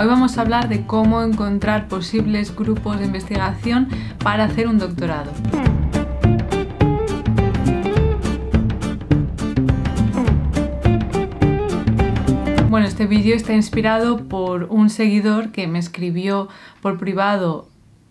Hoy vamos a hablar de cómo encontrar posibles grupos de investigación para hacer un doctorado. Bueno, este vídeo está inspirado por un seguidor que me escribió por privado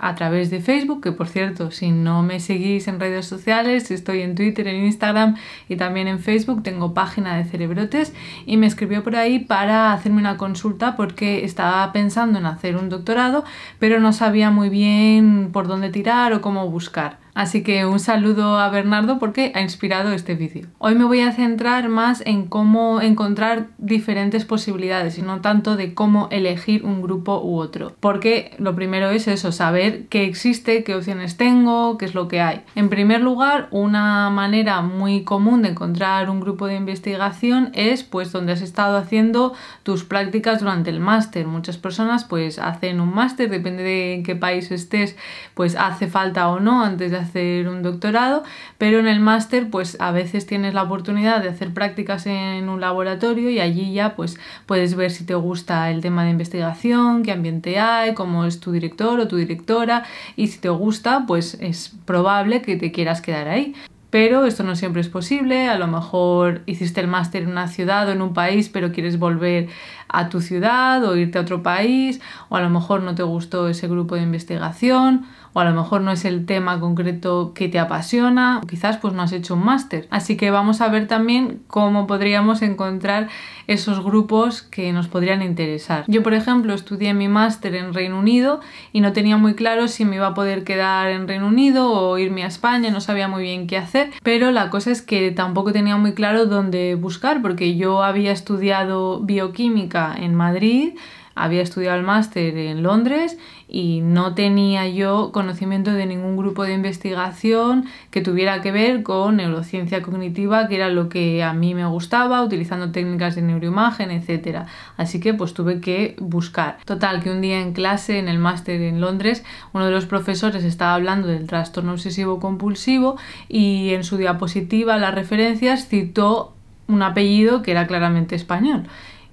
a través de Facebook, que por cierto, si no me seguís en redes sociales, estoy en Twitter, en Instagram y también en Facebook, tengo página de Cerebrotes y me escribió por ahí para hacerme una consulta porque estaba pensando en hacer un doctorado, pero no sabía muy bien por dónde tirar o cómo buscar. Así que un saludo a Bernardo porque ha inspirado este vídeo. Hoy me voy a centrar más en cómo encontrar diferentes posibilidades y no tanto de cómo elegir un grupo u otro. Porque lo primero es eso, saber qué existe, qué opciones tengo, qué es lo que hay. En primer lugar, una manera muy común de encontrar un grupo de investigación es pues donde has estado haciendo tus prácticas durante el máster. Muchas personas pues hacen un máster, depende de en qué país estés, pues hace falta o no antes de hacer un doctorado, pero en el máster pues a veces tienes la oportunidad de hacer prácticas en un laboratorio y allí ya pues puedes ver si te gusta el tema de investigación, qué ambiente hay, cómo es tu director o tu directora y si te gusta pues es probable que te quieras quedar ahí pero esto no siempre es posible. A lo mejor hiciste el máster en una ciudad o en un país, pero quieres volver a tu ciudad o irte a otro país, o a lo mejor no te gustó ese grupo de investigación, o a lo mejor no es el tema concreto que te apasiona, o quizás pues no has hecho un máster. Así que vamos a ver también cómo podríamos encontrar esos grupos que nos podrían interesar. Yo, por ejemplo, estudié mi máster en Reino Unido y no tenía muy claro si me iba a poder quedar en Reino Unido o irme a España, no sabía muy bien qué hacer, pero la cosa es que tampoco tenía muy claro dónde buscar porque yo había estudiado bioquímica en Madrid, había estudiado el máster en Londres y no tenía yo conocimiento de ningún grupo de investigación que tuviera que ver con neurociencia cognitiva, que era lo que a mí me gustaba, utilizando técnicas de neuroimagen, etc. Así que pues tuve que buscar. Total, que un día en clase, en el máster en Londres, uno de los profesores estaba hablando del trastorno obsesivo compulsivo y en su diapositiva, las referencias, citó un apellido que era claramente español.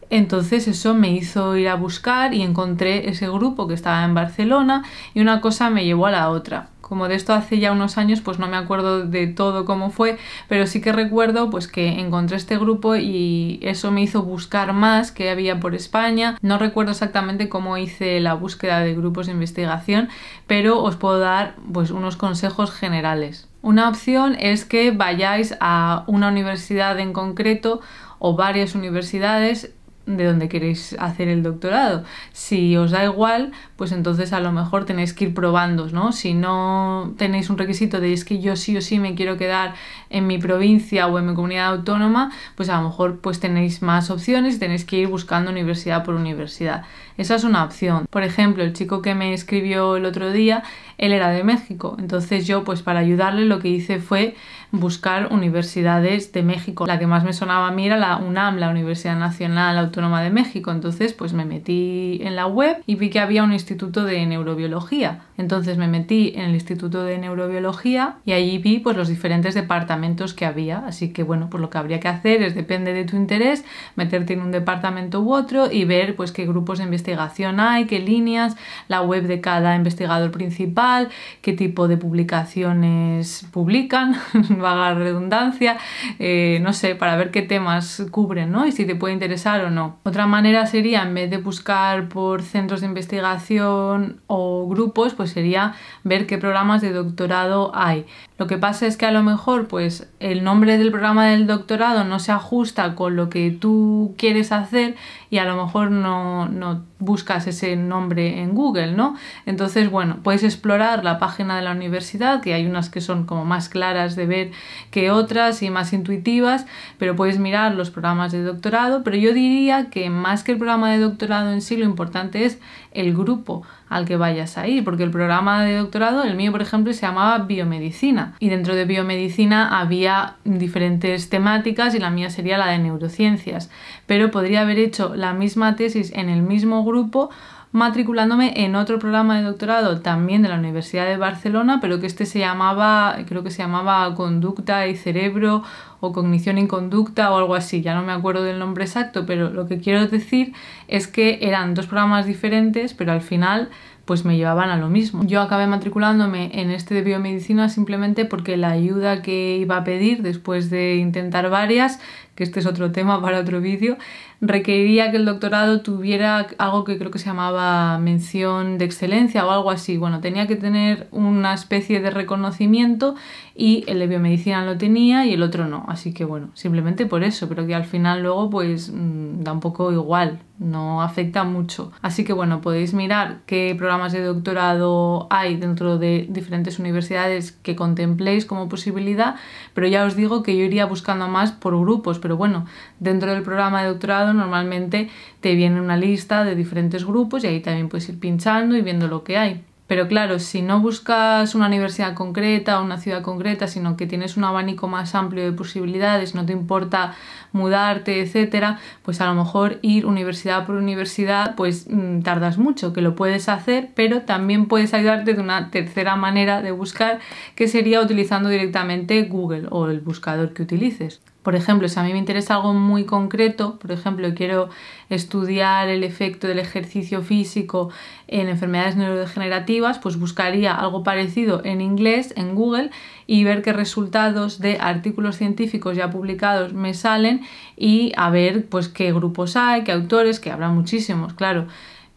Entonces eso me hizo ir a buscar y encontré ese grupo que estaba en Barcelona y una cosa me llevó a la otra. Como de esto hace ya unos años, pues no me acuerdo de todo cómo fue, pero sí que recuerdo pues que encontré este grupo y eso me hizo buscar más que había por España. No recuerdo exactamente cómo hice la búsqueda de grupos de investigación, pero os puedo dar pues unos consejos generales. Una opción es que vayáis a una universidad en concreto o varias universidades de dónde queréis hacer el doctorado. Si os da igual, pues entonces a lo mejor tenéis que ir probando, ¿no? Si no tenéis un requisito de es que yo sí o sí me quiero quedar en mi provincia o en mi comunidad autónoma, pues a lo mejor pues tenéis más opciones y tenéis que ir buscando universidad por universidad. Esa es una opción. Por ejemplo, el chico que me escribió el otro día, él era de México, entonces yo pues para ayudarle lo que hice fue buscar universidades de México. La que más me sonaba a mí era la UNAM, la Universidad Nacional Autónoma de México, entonces pues me metí en la web y vi que había un instituto de neurobiología. Entonces me metí en el instituto de neurobiología y allí vi pues los diferentes departamentos que había. Así que bueno, por pues lo que habría que hacer es, depende de tu interés, meterte en un departamento u otro y ver pues qué grupos de investigación hay, qué líneas, la web de cada investigador principal, qué tipo de publicaciones publican, vaga redundancia, eh, no sé, para ver qué temas cubren, ¿no? Y si te puede interesar o no. Otra manera sería, en vez de buscar por centros de investigación o grupos, pues sería ver qué programas de doctorado hay. Lo que pasa es que a lo mejor pues el nombre del programa del doctorado no se ajusta con lo que tú quieres hacer y a lo mejor no, no buscas ese nombre en Google, ¿no? Entonces, bueno, puedes explorar la página de la universidad, que hay unas que son como más claras de ver que otras y más intuitivas, pero puedes mirar los programas de doctorado, pero yo diría que más que el programa de doctorado en sí, lo importante es el grupo al que vayas a ir, porque el programa de doctorado, el mío por ejemplo, se llamaba biomedicina y dentro de biomedicina había diferentes temáticas y la mía sería la de neurociencias. Pero podría haber hecho la misma tesis en el mismo grupo matriculándome en otro programa de doctorado también de la Universidad de Barcelona, pero que este se llamaba, creo que se llamaba Conducta y Cerebro o Cognición y Conducta o algo así, ya no me acuerdo del nombre exacto, pero lo que quiero decir es que eran dos programas diferentes, pero al final pues me llevaban a lo mismo. Yo acabé matriculándome en este de biomedicina simplemente porque la ayuda que iba a pedir después de intentar varias, que este es otro tema para otro vídeo, requería que el doctorado tuviera algo que creo que se llamaba mención de excelencia o algo así. Bueno, tenía que tener una especie de reconocimiento y el de biomedicina lo tenía y el otro no. Así que bueno, simplemente por eso, pero que al final luego pues mm, da un poco igual, no afecta mucho. Así que bueno, podéis mirar qué programas de doctorado hay dentro de diferentes universidades que contempléis como posibilidad, pero ya os digo que yo iría buscando más por grupos, pero bueno, dentro del programa de doctorado normalmente te viene una lista de diferentes grupos y ahí también puedes ir pinchando y viendo lo que hay. Pero claro, si no buscas una universidad concreta o una ciudad concreta, sino que tienes un abanico más amplio de posibilidades, no te importa mudarte, etcétera, pues a lo mejor ir universidad por universidad, pues mm, tardas mucho, que lo puedes hacer, pero también puedes ayudarte de una tercera manera de buscar, que sería utilizando directamente Google o el buscador que utilices. Por ejemplo, si a mí me interesa algo muy concreto, por ejemplo, quiero estudiar el efecto del ejercicio físico en enfermedades neurodegenerativas, pues buscaría algo parecido en inglés, en Google, y ver qué resultados de artículos científicos ya publicados me salen y a ver pues qué grupos hay, qué autores, que habrá muchísimos, claro.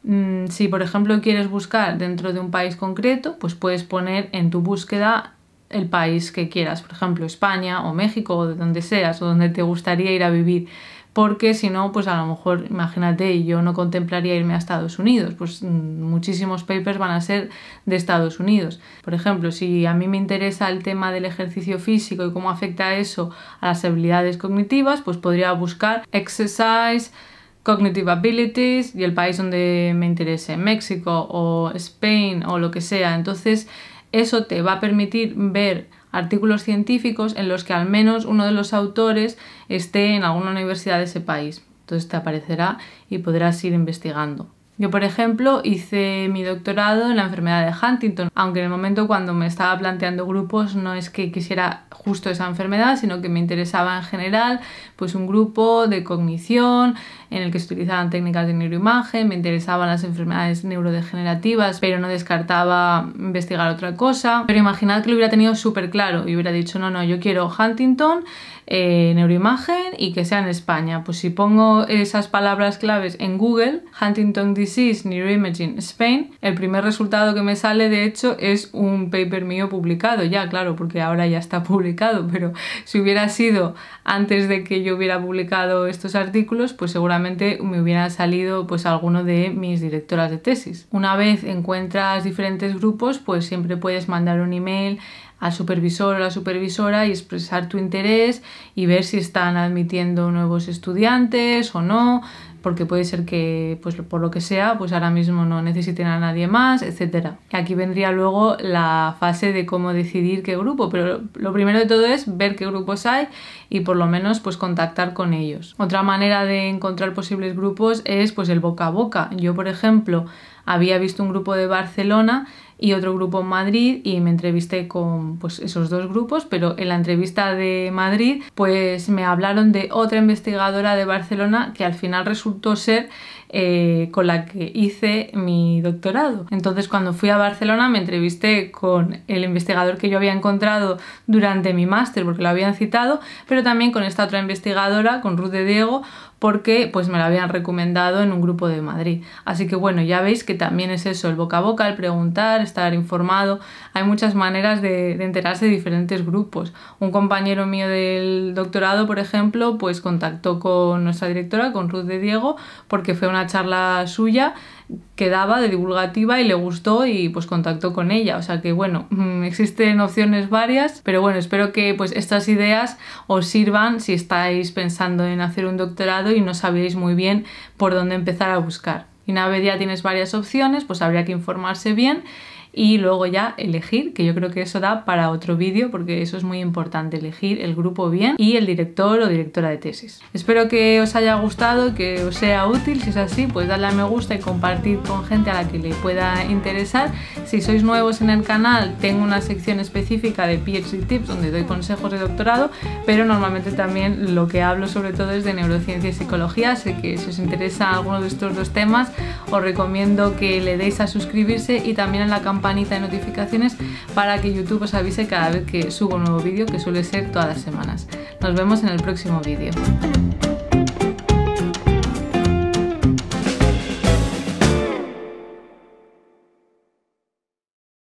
Mm, si por ejemplo quieres buscar dentro de un país concreto, pues puedes poner en tu búsqueda el país que quieras, por ejemplo España o México o de donde seas o donde te gustaría ir a vivir, porque si no, pues a lo mejor, imagínate, yo no contemplaría irme a Estados Unidos, pues mm, muchísimos papers van a ser de Estados Unidos. Por ejemplo, si a mí me interesa el tema del ejercicio físico y cómo afecta eso a las habilidades cognitivas, pues podría buscar exercise, Cognitive Abilities y el país donde me interese, México o Spain o lo que sea. Entonces eso te va a permitir ver artículos científicos en los que al menos uno de los autores esté en alguna universidad de ese país. Entonces te aparecerá y podrás ir investigando. Yo, por ejemplo, hice mi doctorado en la enfermedad de Huntington, aunque en el momento cuando me estaba planteando grupos no es que quisiera justo esa enfermedad, sino que me interesaba en general pues un grupo de cognición en el que se utilizaban técnicas de neuroimagen, me interesaban las enfermedades neurodegenerativas, pero no descartaba investigar otra cosa. Pero imaginad que lo hubiera tenido súper claro y hubiera dicho, no, no, yo quiero Huntington, neuroimagen y que sea en España. Pues si pongo esas palabras claves en Google, Huntington Disease Neuroimaging Spain, el primer resultado que me sale de hecho es un paper mío publicado, ya claro, porque ahora ya está publicado, pero si hubiera sido antes de que yo hubiera publicado estos artículos, pues seguramente me hubiera salido pues alguno de mis directoras de tesis. Una vez encuentras diferentes grupos, pues siempre puedes mandar un email al supervisor o la supervisora y expresar tu interés y ver si están admitiendo nuevos estudiantes o no, porque puede ser que, pues por lo que sea, pues ahora mismo no necesiten a nadie más, etc. Aquí vendría luego la fase de cómo decidir qué grupo, pero lo primero de todo es ver qué grupos hay y por lo menos pues contactar con ellos. Otra manera de encontrar posibles grupos es pues el boca a boca. Yo, por ejemplo, había visto un grupo de Barcelona y otro grupo en Madrid y me entrevisté con pues, esos dos grupos, pero en la entrevista de Madrid pues me hablaron de otra investigadora de Barcelona que al final resultó ser eh, con la que hice mi doctorado. Entonces cuando fui a Barcelona me entrevisté con el investigador que yo había encontrado durante mi máster porque lo habían citado, pero también con esta otra investigadora, con Ruth de Diego, porque pues me lo habían recomendado en un grupo de Madrid. Así que bueno, ya veis que también es eso, el boca a boca, el preguntar, estar informado. Hay muchas maneras de, de enterarse de diferentes grupos. Un compañero mío del doctorado, por ejemplo, pues contactó con nuestra directora, con Ruth de Diego, porque fue una charla suya quedaba de divulgativa y le gustó y pues contactó con ella. O sea que bueno, mm, existen opciones varias, pero bueno, espero que pues estas ideas os sirvan si estáis pensando en hacer un doctorado y no sabéis muy bien por dónde empezar a buscar. Y una vez ya tienes varias opciones, pues habría que informarse bien y luego ya elegir, que yo creo que eso da para otro vídeo porque eso es muy importante, elegir el grupo bien y el director o directora de tesis. Espero que os haya gustado, que os sea útil, si es así pues dadle a me gusta y compartir con gente a la que le pueda interesar. Si sois nuevos en el canal tengo una sección específica de PhD Tips donde doy consejos de doctorado, pero normalmente también lo que hablo sobre todo es de neurociencia y psicología, así que si os interesa alguno de estos dos temas os recomiendo que le deis a suscribirse y también en la campaña campanita de notificaciones para que YouTube os avise cada vez que subo un nuevo vídeo, que suele ser todas las semanas. Nos vemos en el próximo vídeo.